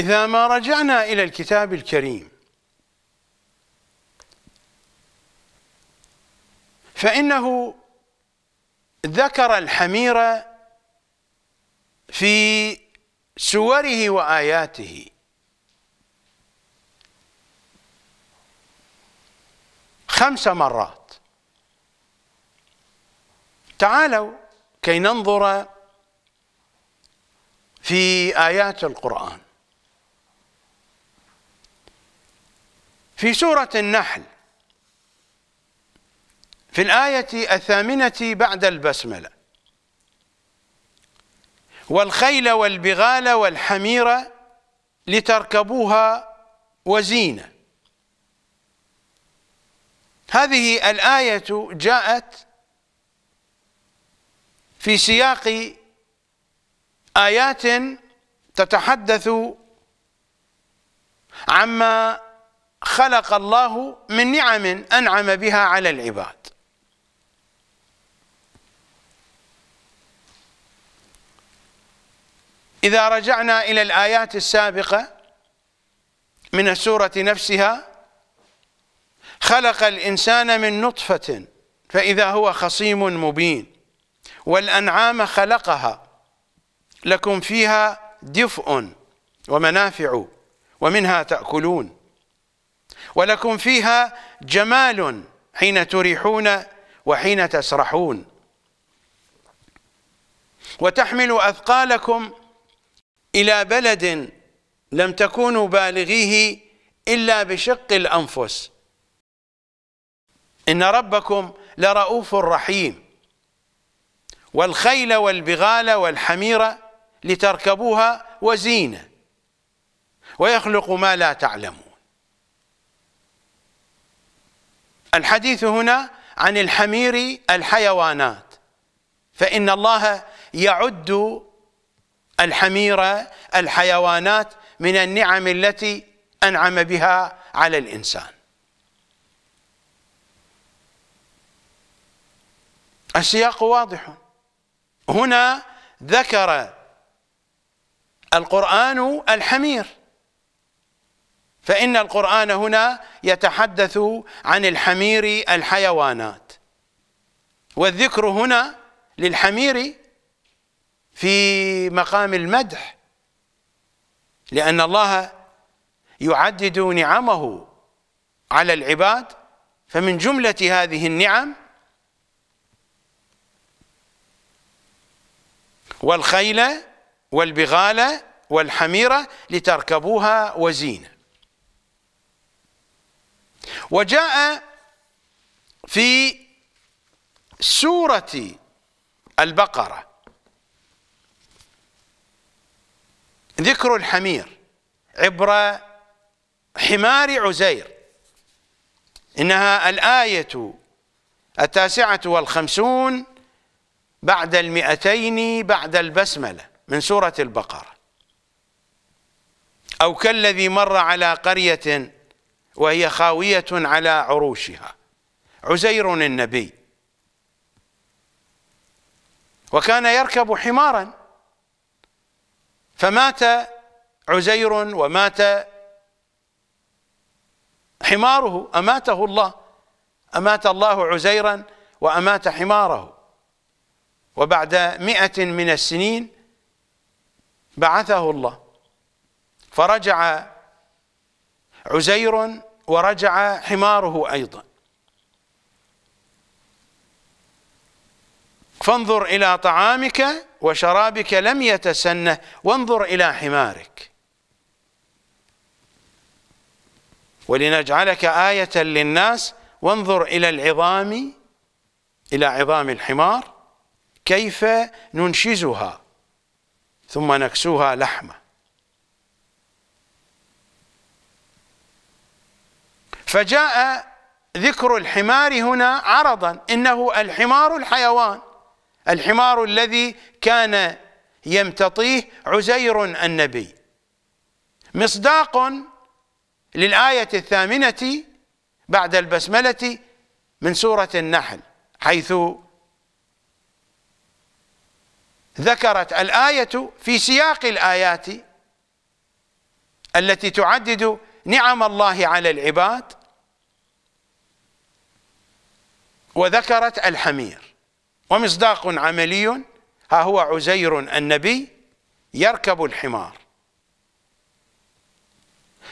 إذا ما رجعنا إلى الكتاب الكريم فإنه ذكر الحمير في سوره وآياته خمس مرات تعالوا كي ننظر في آيات القرآن في سورة النحل في الآية الثامنة بعد البسملة والخيل والبغال والحمير لتركبوها وزينة هذه الآية جاءت في سياق آيات تتحدث عما خلق الله من نعم أنعم بها على العباد إذا رجعنا إلى الآيات السابقة من السورة نفسها خلق الإنسان من نطفة فإذا هو خصيم مبين والأنعام خلقها لكم فيها دفء ومنافع ومنها تأكلون ولكم فيها جمال حين تريحون وحين تسرحون وتحمل أثقالكم إلى بلد لم تكونوا بالغيه إلا بشق الأنفس إن ربكم لرؤوف رحيم والخيل والبغال والحمير لتركبوها وزينة ويخلق ما لا تعلمون الحديث هنا عن الحمير الحيوانات فإن الله يعد الحمير الحيوانات من النعم التي أنعم بها على الإنسان السياق واضح هنا ذكر القرآن الحمير فإن القرآن هنا يتحدث عن الحمير الحيوانات والذكر هنا للحمير في مقام المدح لأن الله يعدد نعمه على العباد فمن جملة هذه النعم والخيل والبغال والحميرة لتركبوها وزينه وجاء في سورة البقرة ذكر الحمير عبر حمار عزير إنها الآية التاسعة والخمسون بعد المئتين بعد البسملة من سورة البقرة أو كالذي مر على قرية وهي خاوية على عروشها عزير النبي وكان يركب حمارا فمات عزير ومات حماره أماته الله أمات الله عزيرا وأمات حماره وبعد مئة من السنين بعثه الله فرجع عزير ورجع حماره أيضا فانظر إلى طعامك وشرابك لم يتسنه وانظر إلى حمارك ولنجعلك آية للناس وانظر إلى العظام إلى عظام الحمار كيف ننشزها ثم نكسوها لحمه فجاء ذكر الحمار هنا عرضا انه الحمار الحيوان الحمار الذي كان يمتطيه عزير النبي مصداق للايه الثامنه بعد البسمله من سوره النحل حيث ذكرت الايه في سياق الايات التي تعدد نعم الله على العباد وذكرت الحمير ومصداق عملي ها هو عزير النبي يركب الحمار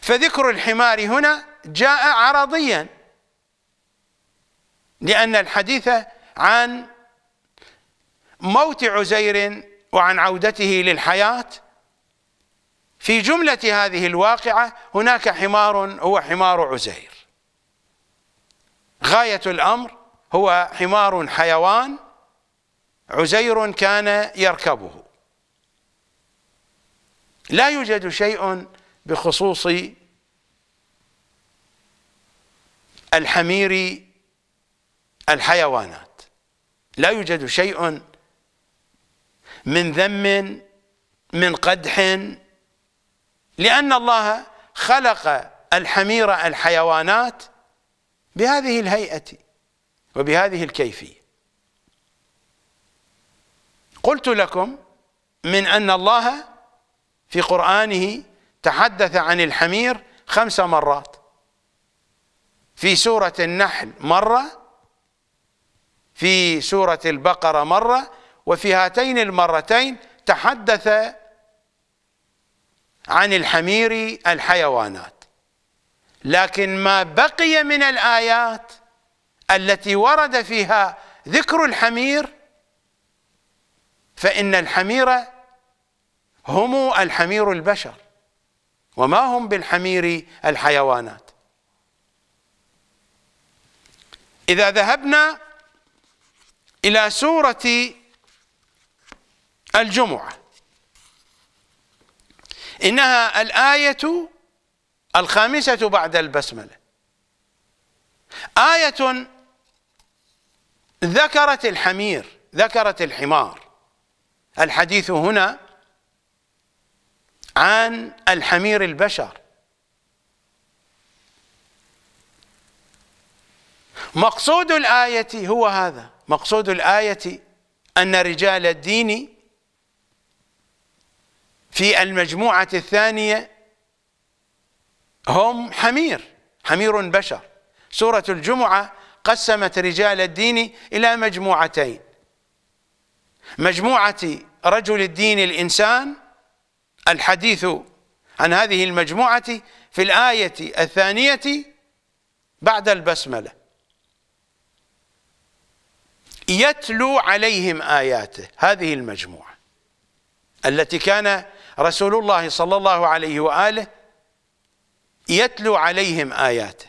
فذكر الحمار هنا جاء عرضيا لأن الحديث عن موت عزير وعن عودته للحياة في جملة هذه الواقعة هناك حمار هو حمار عزير غاية الأمر هو حمار حيوان عزير كان يركبه لا يوجد شيء بخصوص الحمير الحيوانات لا يوجد شيء من ذم من قدح لأن الله خلق الحمير الحيوانات بهذه الهيئة وبهذه الكيفية قلت لكم من أن الله في قرآنه تحدث عن الحمير خمس مرات في سورة النحل مرة في سورة البقرة مرة وفي هاتين المرتين تحدث عن الحمير الحيوانات لكن ما بقي من الآيات التي ورد فيها ذكر الحمير فإن الحمير هم الحمير البشر وما هم بالحمير الحيوانات إذا ذهبنا إلى سورة الجمعة إنها الآية الخامسة بعد البسملة آية ذكرت الحمير ذكرت الحمار الحديث هنا عن الحمير البشر مقصود الآية هو هذا مقصود الآية أن رجال الدين في المجموعة الثانية هم حمير حمير بشر سورة الجمعة قسمت رجال الدين إلى مجموعتين مجموعة رجل الدين الإنسان الحديث عن هذه المجموعة في الآية الثانية بعد البسملة يتلو عليهم آياته هذه المجموعة التي كان رسول الله صلى الله عليه وآله يتلو عليهم آياته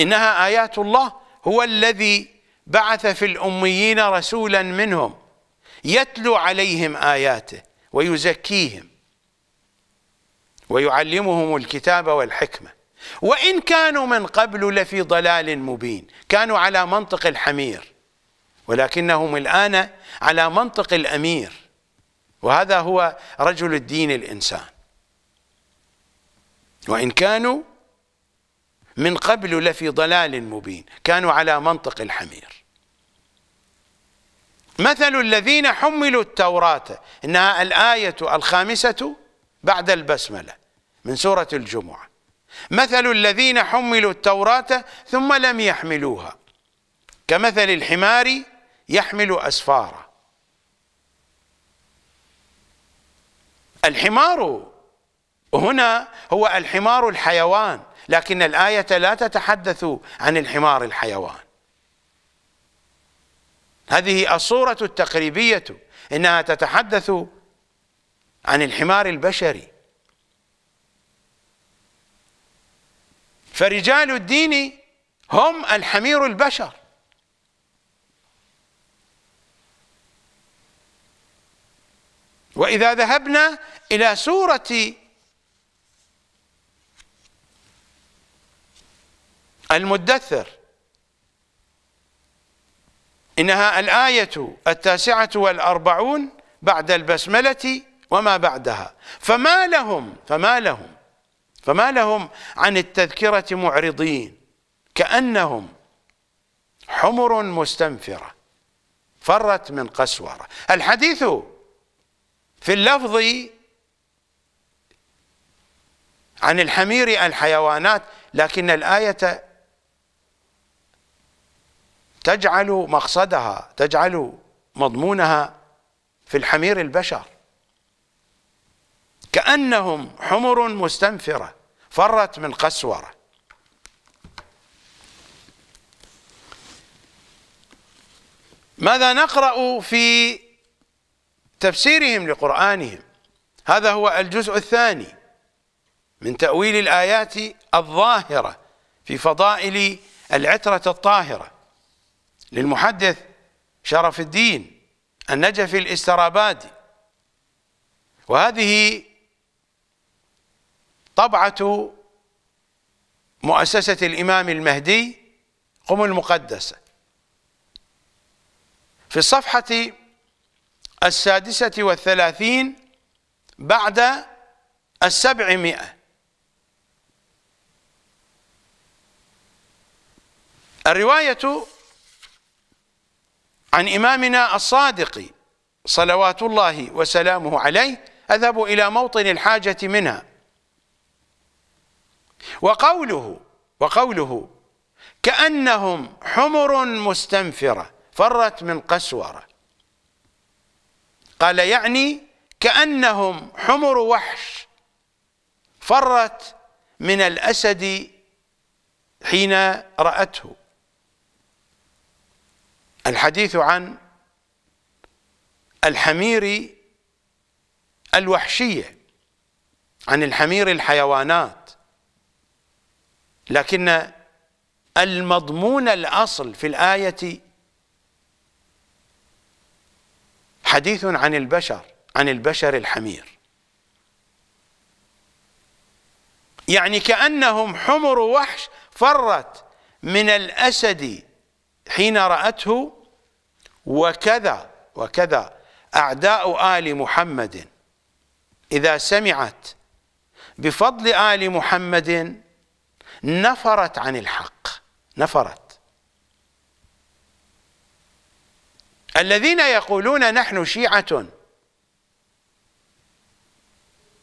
إنها آيات الله هو الذي بعث في الأميين رسولا منهم يتلو عليهم آياته ويزكيهم ويعلمهم الكتاب والحكمة وإن كانوا من قبل لفي ضلال مبين كانوا على منطق الحمير ولكنهم الآن على منطق الأمير وهذا هو رجل الدين الإنسان وإن كانوا من قبل لفي ضلال مبين كانوا على منطق الحمير مثل الذين حملوا التوراة إنها الآية الخامسة بعد البسملة من سورة الجمعة مثل الذين حملوا التوراة ثم لم يحملوها كمثل الحمار يحمل أسفارا الحمار هنا هو الحمار الحيوان لكن الآية لا تتحدث عن الحمار الحيوان هذه الصورة التقريبية إنها تتحدث عن الحمار البشري فرجال الدين هم الحمير البشر وإذا ذهبنا إلى سورة المدثر إنها الآية التاسعة والأربعون بعد البسملة وما بعدها فما لهم فما لهم فما لهم عن التذكرة معرضين كأنهم حمر مستنفرة فرت من قسورة الحديث في اللفظ عن الحمير الحيوانات لكن الآية تجعل مقصدها تجعل مضمونها في الحمير البشر كأنهم حمر مستنفرة فرت من قسورة ماذا نقرأ في تفسيرهم لقرآنهم هذا هو الجزء الثاني من تأويل الآيات الظاهرة في فضائل العترة الطاهرة للمحدث شرف الدين النجفي الاسترابادي وهذه طبعة مؤسسة الإمام المهدي قم المقدسة في الصفحة السادسة والثلاثين بعد السبعمائة الرواية عن إمامنا الصادق صلوات الله وسلامه عليه أذهب إلى موطن الحاجة منها وقوله وقوله كأنهم حمر مستنفرة فرت من قسورة قال يعني كأنهم حمر وحش فرت من الأسد حين رأته الحديث عن الحمير الوحشية عن الحمير الحيوانات لكن المضمون الأصل في الآية حديث عن البشر عن البشر الحمير يعني كأنهم حمر وحش فرت من الأسد حين رأته وكذا وكذا أعداء آل محمد إذا سمعت بفضل آل محمد نفرت عن الحق نفرت الذين يقولون نحن شيعة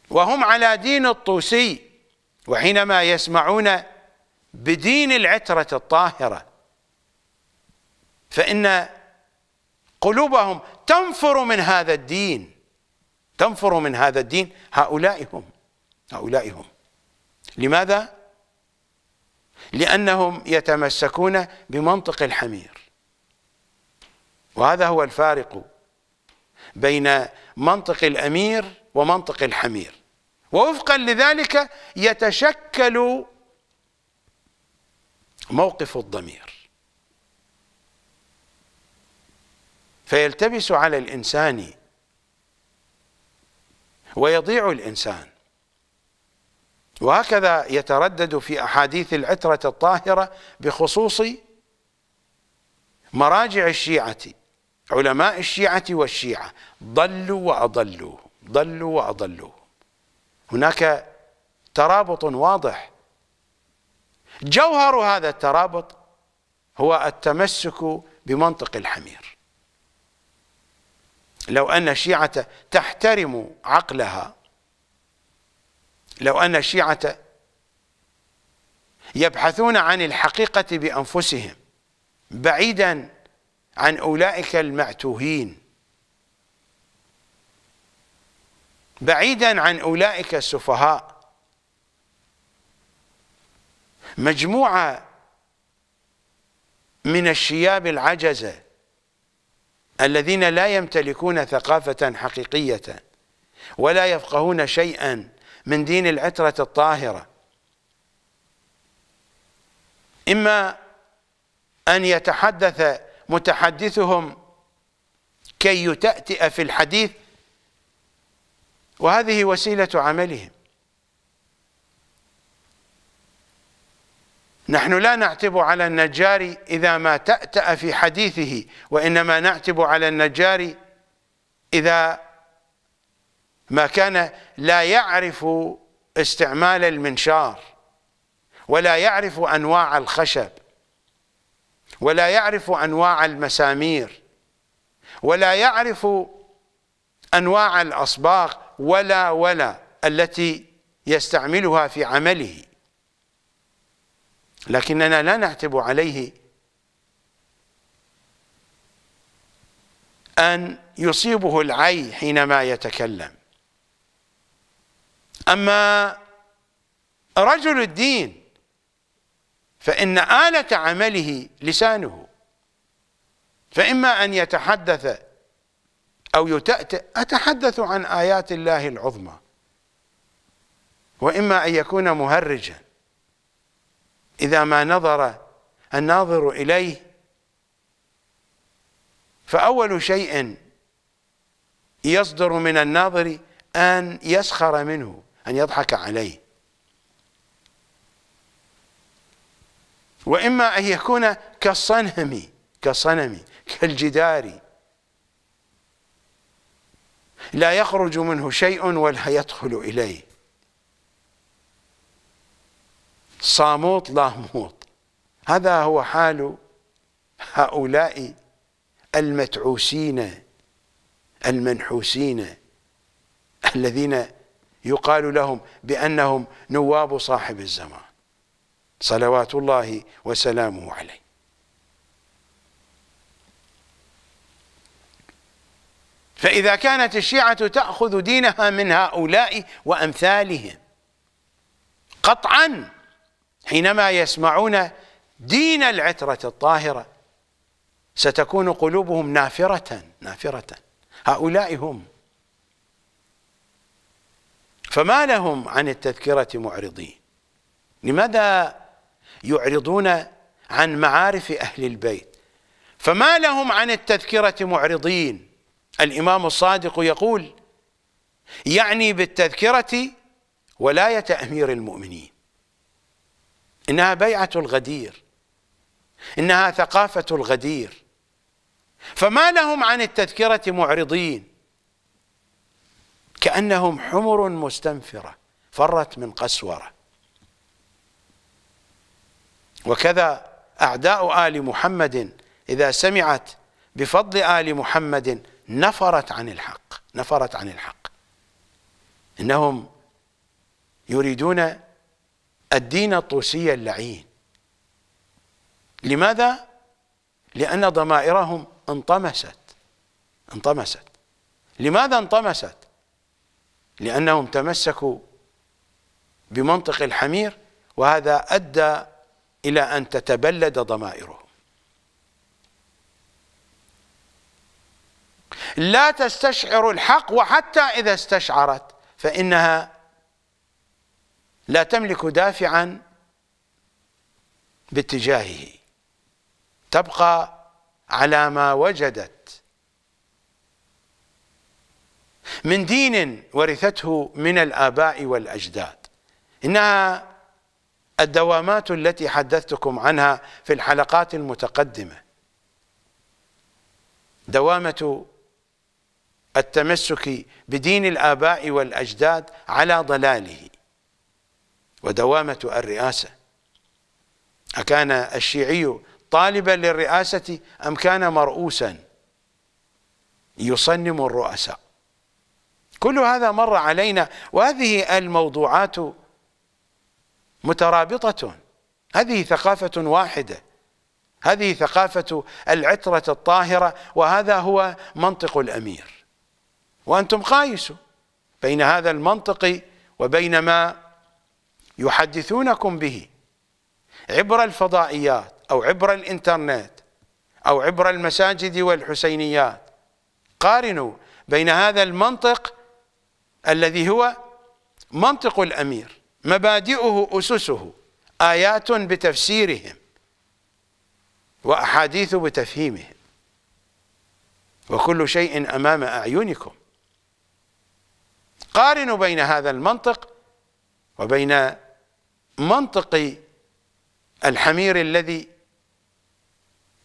وهم على دين الطوسي وحينما يسمعون بدين العترة الطاهرة فإن قلوبهم تنفر من هذا الدين تنفر من هذا الدين هؤلاء هم هؤلاء هم لماذا؟ لأنهم يتمسكون بمنطق الحمير وهذا هو الفارق بين منطق الأمير ومنطق الحمير ووفقا لذلك يتشكل موقف الضمير فيلتبس على الإنسان ويضيع الإنسان وهكذا يتردد في أحاديث العترة الطاهرة بخصوص مراجع الشيعة علماء الشيعة والشيعة ضلوا وأضلوا ضلوا وأضلوا هناك ترابط واضح جوهر هذا الترابط هو التمسك بمنطق الحمير لو أن الشيعة تحترم عقلها لو أن الشيعة يبحثون عن الحقيقة بأنفسهم بعيدا عن أولئك المعتوهين بعيدا عن أولئك السفهاء مجموعة من الشياب العجزه الذين لا يمتلكون ثقافة حقيقية ولا يفقهون شيئا من دين العترة الطاهرة إما أن يتحدث متحدثهم كي يتأتئ في الحديث وهذه وسيلة عملهم نحن لا نعتب على النجار إذا ما تأتأ في حديثه وإنما نعتب على النجار إذا ما كان لا يعرف استعمال المنشار ولا يعرف أنواع الخشب ولا يعرف أنواع المسامير ولا يعرف أنواع الأصباغ ولا ولا التي يستعملها في عمله لكننا لا نعتب عليه أن يصيبه العي حينما يتكلم أما رجل الدين فإن آلة عمله لسانه فإما أن يتحدث أو يتأتئ أتحدث عن آيات الله العظمى وإما أن يكون مهرجاً إذا ما نظر الناظر إليه فأول شيء يصدر من الناظر أن يسخر منه أن يضحك عليه وإما أن يكون كالصنم كالصنم كالجدار لا يخرج منه شيء ولا يدخل إليه صاموت لاموط هذا هو حال هؤلاء المتعوسين المنحوسين الذين يقال لهم بأنهم نواب صاحب الزمان صلوات الله وسلامه عليه فإذا كانت الشيعة تأخذ دينها من هؤلاء وأمثالهم قطعاً حينما يسمعون دين العترة الطاهرة ستكون قلوبهم نافرة نافرة هؤلاء هم فما لهم عن التذكرة معرضين لماذا يعرضون عن معارف أهل البيت فما لهم عن التذكرة معرضين الإمام الصادق يقول يعني بالتذكرة ولاية أمير المؤمنين إنها بيعة الغدير إنها ثقافة الغدير فما لهم عن التذكرة معرضين كأنهم حمر مستنفرة فرت من قسورة وكذا أعداء آل محمد إذا سمعت بفضل آل محمد نفرت عن الحق نفرت عن الحق إنهم يريدون الدين الطوسي اللعين لماذا؟ لأن ضمائرهم انطمست انطمست لماذا انطمست؟ لأنهم تمسكوا بمنطق الحمير وهذا أدى إلى أن تتبلد ضمائرهم لا تستشعر الحق وحتى إذا استشعرت فإنها لا تملك دافعا باتجاهه تبقى على ما وجدت من دين ورثته من الآباء والأجداد إنها الدوامات التي حدثتكم عنها في الحلقات المتقدمة دوامة التمسك بدين الآباء والأجداد على ضلاله ودوامة الرئاسة أكان الشيعي طالبا للرئاسة أم كان مرؤوسا يصنم الرؤساء كل هذا مر علينا وهذه الموضوعات مترابطة هذه ثقافة واحدة هذه ثقافة العترة الطاهرة وهذا هو منطق الأمير وأنتم قايسوا بين هذا المنطق وبين ما يحدثونكم به عبر الفضائيات أو عبر الإنترنت أو عبر المساجد والحسينيات قارنوا بين هذا المنطق الذي هو منطق الأمير مبادئه أسسه آيات بتفسيرهم وأحاديث بتفهيمهم وكل شيء أمام أعينكم قارنوا بين هذا المنطق وبين منطق الحمير الذي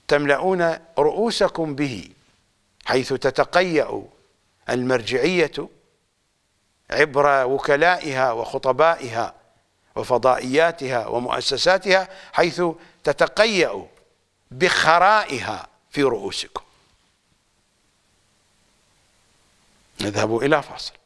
تملؤون رؤوسكم به حيث تتقيأ المرجعية عبر وكلائها وخطبائها وفضائياتها ومؤسساتها حيث تتقيأ بخرائها في رؤوسكم نذهب إلى فاصل